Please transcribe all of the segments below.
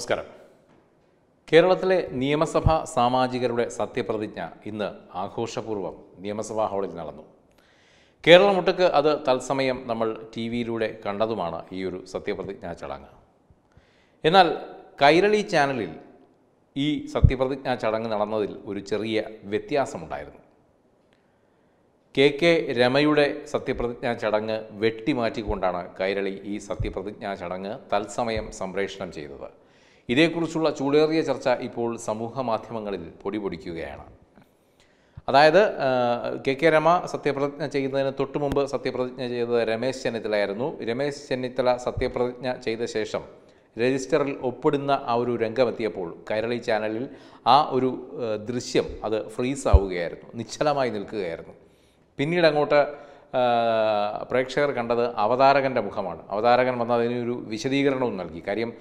നമസ്കാരം കേരളത്തിലെ നിയമസഭാ സാമാജികരുടെ സത്യപ്രതിജ്ഞ ഇന്ന് ആഘോഷപൂർവ്വം നിയമസഭാ ഹാളിൽ നടന്നു കേരളം ഒട്ടുക്ക് അത് തത്സമയം നമ്മൾ ടി വിയിലൂടെ കണ്ടതുമാണ് ഈ ഒരു സത്യപ്രതിജ്ഞാ ചടങ്ങ് എന്നാൽ കൈരളി ചാനലിൽ ഈ സത്യപ്രതിജ്ഞാ ചടങ്ങ് നടന്നതിൽ ഒരു ചെറിയ വ്യത്യാസമുണ്ടായിരുന്നു കെ കെ രമയുടെ സത്യപ്രതിജ്ഞാ ചടങ്ങ് വെട്ടിമാറ്റിക്കൊണ്ടാണ് കൈരളി ഈ സത്യപ്രതിജ്ഞാ ചടങ്ങ് തത്സമയം സംപ്രേഷണം ചെയ്തത് ഇതേക്കുറിച്ചുള്ള ചൂടേറിയ ചർച്ച ഇപ്പോൾ സമൂഹ മാധ്യമങ്ങളിൽ പൊടിപൊടിക്കുകയാണ് അതായത് കെ കെ രമ സത്യപ്രതിജ്ഞ ചെയ്യുന്നതിന് തൊട്ടു മുമ്പ് സത്യപ്രതിജ്ഞ ചെയ്തത് രമേശ് ചെന്നിത്തലയായിരുന്നു രമേശ് ചെന്നിത്തല സത്യപ്രതിജ്ഞ ചെയ്ത ശേഷം രജിസ്റ്ററിൽ ഒപ്പിടുന്ന ആ ഒരു രംഗമെത്തിയപ്പോൾ കൈരളി ചാനലിൽ ആ ഒരു ദൃശ്യം അത് ഫ്രീസ് ആവുകയായിരുന്നു നിശ്ചലമായി നിൽക്കുകയായിരുന്നു പിന്നീട് അങ്ങോട്ട് പ്രേക്ഷകർ കണ്ടത് അവതാരകൻ്റെ മുഖമാണ് അവതാരകൻ വന്ന് അതിനൊരു വിശദീകരണവും നൽകി കാര്യം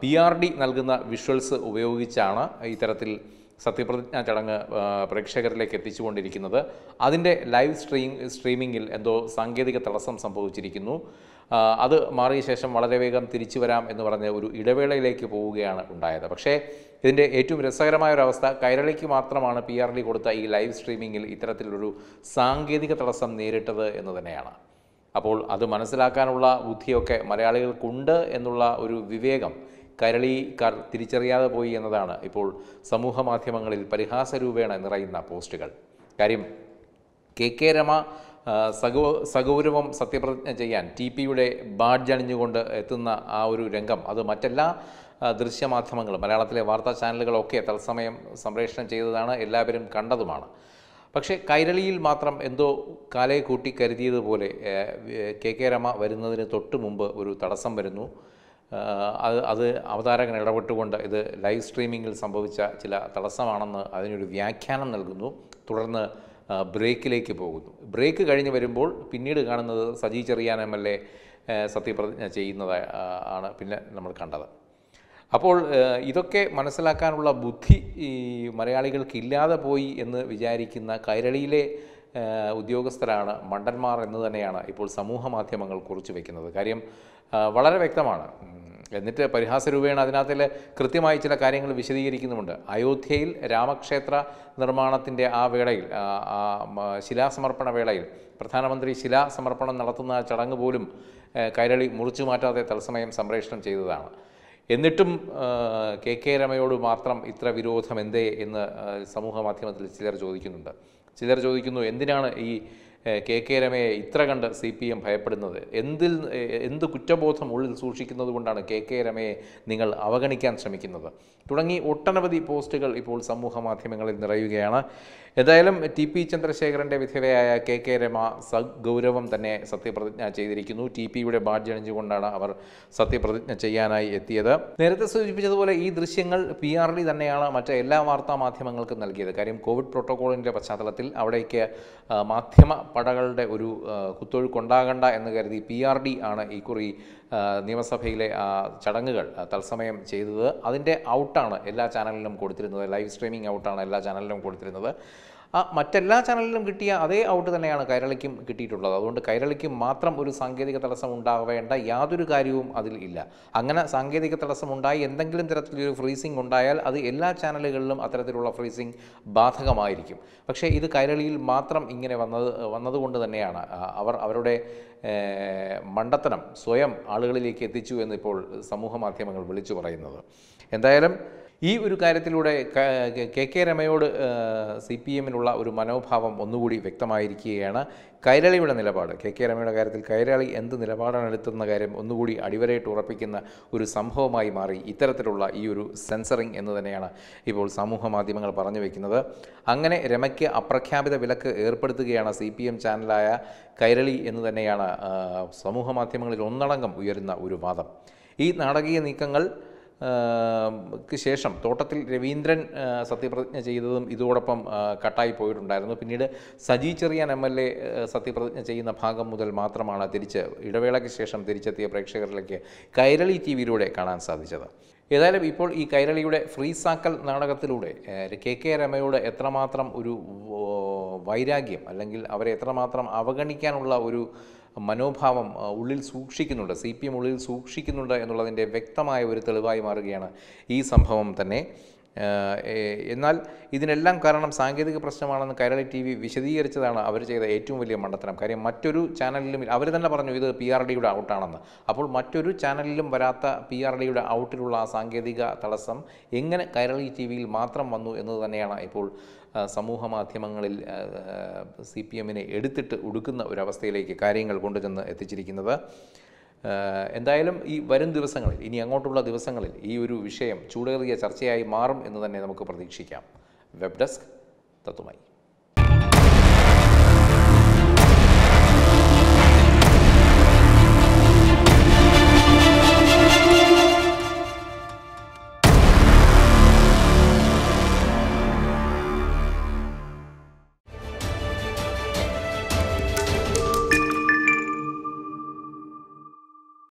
പി ആർ ഡി നൽകുന്ന വിഷ്വൽസ് ഉപയോഗിച്ചാണ് ഇത്തരത്തിൽ സത്യപ്രതിജ്ഞാ ചടങ്ങ് പ്രേക്ഷകരിലേക്ക് എത്തിച്ചുകൊണ്ടിരിക്കുന്നത് അതിൻ്റെ ലൈവ് സ്ട്രീം സ്ട്രീമിങ്ങിൽ എന്തോ സാങ്കേതിക തടസ്സം സംഭവിച്ചിരിക്കുന്നു അത് മാറിയ ശേഷം വളരെ വേഗം തിരിച്ചു വരാം എന്ന് പറഞ്ഞ ഒരു ഇടവേളയിലേക്ക് പോവുകയാണ് ഉണ്ടായത് പക്ഷേ ഇതിൻ്റെ ഏറ്റവും രസകരമായ ഒരു അവസ്ഥ കൈരളിക്ക് മാത്രമാണ് പി ആർ ഡി കൊടുത്ത ഈ ലൈവ് സ്ട്രീമിങ്ങിൽ ഇത്തരത്തിലൊരു സാങ്കേതിക തടസ്സം നേരിട്ടത് എന്ന് തന്നെയാണ് അപ്പോൾ അത് മനസ്സിലാക്കാനുള്ള ബുദ്ധിയൊക്കെ മലയാളികൾക്കുണ്ട് എന്നുള്ള ഒരു വിവേകം കരളിക്കാർ തിരിച്ചറിയാതെ പോയി എന്നതാണ് ഇപ്പോൾ സമൂഹ മാധ്യമങ്ങളിൽ പരിഹാസരൂപേണ നിറയുന്ന പോസ്റ്റുകൾ കാര്യം കെ കെ രമ സഗൗ സഗൗരവം സത്യപ്രതിജ്ഞ ചെയ്യാൻ ടി പിയുടെ ബാഡ്ജ് അണിഞ്ഞുകൊണ്ട് എത്തുന്ന ആ ഒരു രംഗം അത് മറ്റെല്ലാ ദൃശ്യമാധ്യമങ്ങളും മലയാളത്തിലെ വാർത്താ ചാനലുകളൊക്കെ തത്സമയം സംപ്രേഷണം ചെയ്തതാണ് എല്ലാവരും കണ്ടതുമാണ് പക്ഷേ കൈരളിയിൽ മാത്രം എന്തോ കാലയെ കൂട്ടി കരുതിയതുപോലെ കെ കെ രമ വരുന്നതിന് തൊട്ട് മുമ്പ് ഒരു തടസ്സം വരുന്നു അത് അത് അവതാരകൻ ഇടപെട്ടുകൊണ്ട് ഇത് ലൈവ് സ്ട്രീമിങ്ങിൽ സംഭവിച്ച ചില തടസ്സമാണെന്ന് അതിനൊരു വ്യാഖ്യാനം നൽകുന്നു തുടർന്ന് ബ്രേക്കിലേക്ക് പോകുന്നു ബ്രേക്ക് കഴിഞ്ഞ് വരുമ്പോൾ പിന്നീട് കാണുന്നത് Saji Cheriyan M L A സത്യപ്രതിജ്ഞ ചെയ്യുന്നത് ആണ് പിന്നെ നമ്മൾ കണ്ടത് അപ്പോൾ ഇതൊക്കെ മനസ്സിലാക്കാനുള്ള ബുദ്ധി ഈ മലയാളികൾക്ക് ഇല്ലാതെ പോയി എന്ന് വിചാരിക്കുന്ന കൈരളിയിലെ ഉദ്യോഗസ്ഥരാണ് മണ്ടന്മാർ എന്ന് തന്നെയാണ് ഇപ്പോൾ സമൂഹ മാധ്യമങ്ങൾ കുറിച്ച് വയ്ക്കുന്നത് കാര്യം വളരെ വ്യക്തമാണ് എന്നിട്ട് പരിഹാസരൂപേണ അതിനകത്തിൽ കൃത്യമായി ചില കാര്യങ്ങൾ വിശദീകരിക്കുന്നുമുണ്ട് അയോധ്യയിൽ രാമക്ഷേത്ര നിർമ്മാണത്തിൻ്റെ ആ വേളയിൽ ആ ശിലാസമർപ്പണ വേളയിൽ പ്രധാനമന്ത്രി ശിലാസമർപ്പണം നടത്തുന്ന ചടങ്ങ് പോലും കൈരളി മുറിച്ചു മാറ്റാതെ തത്സമയം സംപ്രേഷണം ചെയ്തതാണ് എന്നിട്ടും കെ കെ രമയോട് മാത്രം ഇത്ര വിരോധം എന്തേ എന്ന് സമൂഹ മാധ്യമത്തിൽ ചിലർ ചോദിക്കുന്നുണ്ട് ചിലർ ചോദിക്കുന്നു എന്തിനാണ് ഈ കെ കെ രമയെ ഇത്ര കണ്ട് സി പി എം ഭയപ്പെടുന്നത് എന്തിൽ എന്ത് കുറ്റബോധം ഉള്ളിൽ സൂക്ഷിക്കുന്നത് കൊണ്ടാണ് കെ കെ രമയെ നിങ്ങൾ അവഗണിക്കാൻ ശ്രമിക്കുന്നത് തുടങ്ങി ഒട്ടനവധി പോസ്റ്റുകൾ ഇപ്പോൾ സമൂഹ മാധ്യമങ്ങളിൽ നിറയുകയാണ് എന്തായാലും ടി പി ചന്ദ്രശേഖരൻ്റെ വിധവയായ കെ കെ രമ സഗൗരവം തന്നെ സത്യപ്രതിജ്ഞ ചെയ്തിരിക്കുന്നു ടി പിയുടെ ബാഡ്ജ് അവർ സത്യപ്രതിജ്ഞ ചെയ്യാനായി എത്തിയത് നേരത്തെ സൂചിപ്പിച്ചതുപോലെ ഈ ദൃശ്യങ്ങൾ പി ഡി തന്നെയാണ് മറ്റ് എല്ലാ വാർത്താ മാധ്യമങ്ങൾക്കും നൽകിയത് കാര്യം കോവിഡ് പ്രോട്ടോകോളിൻ്റെ പശ്ചാത്തലത്തിൽ അവിടേക്ക് മാധ്യമ പടകളുടെ ഒരു കുത്തൊഴുക്കുണ്ടാകണ്ട എന്ന് കരുതി പി ആർ ഡി ആണ് ഇക്കുറി നിയമസഭയിലെ ചടങ്ങുകൾ തത്സമയം ചെയ്തത് അതിൻ്റെ ഔട്ടാണ് എല്ലാ ചാനലിലും കൊടുത്തിരുന്നത് ലൈവ് സ്ട്രീമിംഗ് ഔട്ടാണ് എല്ലാ ചാനലിലും കൊടുത്തിരുന്നത് ആ മറ്റെല്ലാ ചാനലിലും കിട്ടിയ അതേ ഔട്ട് തന്നെയാണ് കൈരളിക്കും കിട്ടിയിട്ടുള്ളത് അതുകൊണ്ട് കൈരളിക്കും മാത്രം ഒരു സാങ്കേതിക തടസ്സം ഉണ്ടാവേണ്ട യാതൊരു കാര്യവും അതിൽ ഇല്ല അങ്ങനെ സാങ്കേതിക തടസ്സം ഉണ്ടായി എന്തെങ്കിലും തരത്തിലൊരു ഫ്രീസിംഗ് ഉണ്ടായാൽ അത് എല്ലാ ചാനലുകളിലും അത്തരത്തിലുള്ള ഫ്രീസിംഗ് ബാധകമായിരിക്കും പക്ഷേ ഇത് കൈരളിയിൽ മാത്രം ഇങ്ങനെ വന്നത് വന്നതുകൊണ്ട് തന്നെയാണ് അവർ അവരുടെ മണ്ടത്തനം സ്വയം ആളുകളിലേക്ക് എത്തിച്ചു എന്നിപ്പോൾ സമൂഹ മാധ്യമങ്ങൾ വിളിച്ചു പറയുന്നത് എന്തായാലും ഈ ഒരു കാര്യത്തിലൂടെ കെ കെ രമയോട് സി പി എമ്മിനുള്ള ഒരു മനോഭാവം ഒന്നുകൂടി വ്യക്തമായിരിക്കുകയാണ് കൈരളിയുടെ നിലപാട് കെ കെ രമയുടെ കാര്യത്തിൽ കൈരളി എന്ത് നിലപാടാണ് എടുത്തുന്ന കാര്യം ഒന്നുകൂടി അടിവരയിട്ട് ഉറപ്പിക്കുന്ന ഒരു സംഭവമായി മാറി ഇത്തരത്തിലുള്ള ഈ ഒരു സെൻസറിങ് എന്ന് തന്നെയാണ് ഇപ്പോൾ സമൂഹ മാധ്യമങ്ങൾ പറഞ്ഞു വയ്ക്കുന്നത് അങ്ങനെ രമയ്ക്ക് അപ്രഖ്യാപിത വിലക്ക് ഏർപ്പെടുത്തുകയാണ് സി പി എം ചാനലായ കൈരളി എന്ന് തന്നെയാണ് സമൂഹ മാധ്യമങ്ങളിൽ ഒന്നടങ്കം ഉയരുന്ന ഒരു വാദം ഈ നാടകീയ നീക്കങ്ങൾ ശേഷം തോട്ടത്തിൽ രവീന്ദ്രൻ സത്യപ്രതിജ്ഞ ചെയ്തതും ഇതോടൊപ്പം കട്ടായി പോയിട്ടുണ്ടായിരുന്നു പിന്നീട് Saji Cheriyan M L A സത്യപ്രതിജ്ഞ ചെയ്യുന്ന ഭാഗം മുതൽ മാത്രമാണ് തിരിച്ച് ഇടവേളയ്ക്ക് ശേഷം തിരിച്ചെത്തിയ പ്രേക്ഷകരിലേക്ക് കൈരളി ടി വിയിലൂടെ കാണാൻ സാധിച്ചത് ഏതായാലും ഇപ്പോൾ ഈ കൈരളിയുടെ ഫ്രീസാക്കൽ നാടകത്തിലൂടെ കെ കെ രമയോട് എത്രമാത്രം ഒരു വൈരാഗ്യം അല്ലെങ്കിൽ അവരെ എത്രമാത്രം അവഗണിക്കാനുള്ള ഒരു മനോഭാവം ഉള്ളിൽ സൂക്ഷിക്കുന്നുണ്ട് സി പി എം ഉള്ളിൽ സൂക്ഷിക്കുന്നുണ്ട് എന്നുള്ളതിൻ്റെ വ്യക്തമായ ഒരു തെളിവായി മാറുകയാണ് ഈ സംഭവം തന്നെ എന്നാൽ ഇതിനെല്ലാം കാരണം സാങ്കേതിക പ്രശ്നമാണെന്ന് കൈരളി ടി വി വിശദീകരിച്ചതാണ് അവർ ചെയ്ത ഏറ്റവും വലിയ മണ്ടത്തരം കാര്യം മറ്റൊരു ചാനലിലും അവർ തന്നെ പറഞ്ഞു ഇത് പി ആർ ഡിയുടെ ഔട്ടാണെന്ന് അപ്പോൾ മറ്റൊരു ചാനലിലും വരാത്ത പി ആർ ഡിയുടെ ഔട്ടിലുള്ള ആ സാങ്കേതിക തടസ്സം എങ്ങനെ കൈരളി ടി വിയിൽ മാത്രം വന്നു എന്നത് തന്നെയാണ് ഇപ്പോൾ സമൂഹ മാധ്യമങ്ങളിൽ സി പി എമ്മിനെ എടുത്തിട്ട് ഒടുക്കുന്ന ഒരവസ്ഥയിലേക്ക് കാര്യങ്ങൾ കൊണ്ടുചെന്ന് എത്തിച്ചിരിക്കുന്നത് എന്തായാലും ഈ വരും ദിവസങ്ങളിൽ ഇനി അങ്ങോട്ടുള്ള ദിവസങ്ങളിൽ ഈ ഒരു വിഷയം ചൂടേറിയ ചർച്ചയായി മാറും എന്ന് തന്നെ നമുക്ക് പ്രതീക്ഷിക്കാം വെബ് ഡെസ്ക് തത്തുമായി